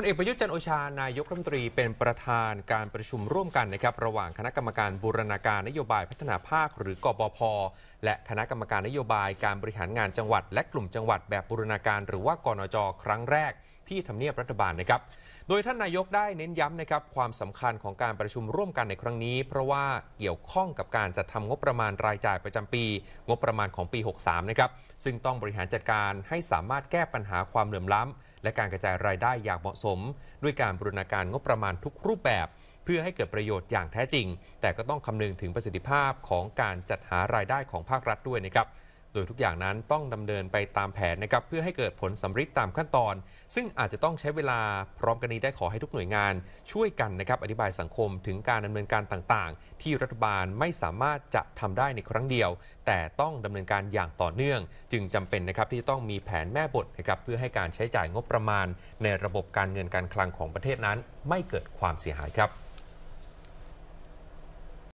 ลเอกประยุทธ์จันโอชา นายกรัฐมนตรี เป็นประธานการประชุมร่วมกันนะครับ ระหว่างคณะกรรมการบูรณาการนโยบายพัฒนาภาคหรือกบพและคณะกรรมการนโยบาย การบริหารงานจังหวัด และกลุ่มจังหวัดแบบบูรณาการ หรือว่ากนจครั้งแรกที่ทำเนียบรัฐบาลนะครับโดยท่านนายกได้เน้นย้ำนะครับความสำคัญของการประชุมร่วมกันในครั้งนี้ เพราะว่าเกี่ยวข้องกับการจัดทำงบประมาณรายจ่ายประจำปี งบประมาณของปี 63 นะครับซึ่งต้องบริหารจัดการให้สามารถแก้ปัญหาความเหลื่อมล้ำและการกระจายรายได้อย่างเหมาะสม ด้วยการบรูรณาการงบประมาณทุกรูปแบบ เพื่อให้เกิดประโยชน์อย่างแท้จริง แต่ก็ต้องคำนึงถึงประสิทธิภาพของการจัดหารายได้ของภาครัฐด้วยนะครับดยทุกอย่างนั้นต้องดำเนินไปตามแผนนะครับเพื่อให้เกิดผลสำเร็จตามขั้นตอน ซึ่งอาจจะต้องใช้เวลาพร้อมกันนี้ได้ขอให้ทุกหน่วยงาน ช่วยกันนะครับ อธิบายสังคมถึงการดำเนินการต่างๆ ที่รัฐบาลไม่สามารถจะทำได้ในครั้งเดียว แต่ต้องดำเนินการอย่างต่อเนื่อง จึงจำเป็นนะครับ ที่จะต้องมีแผนแม่บทนะครับเพื่อให้การใช้จ่ายงบประมาณ ในระบบการเงินการคลังของประเทศนั้นไม่เกิดความเสียหายครับ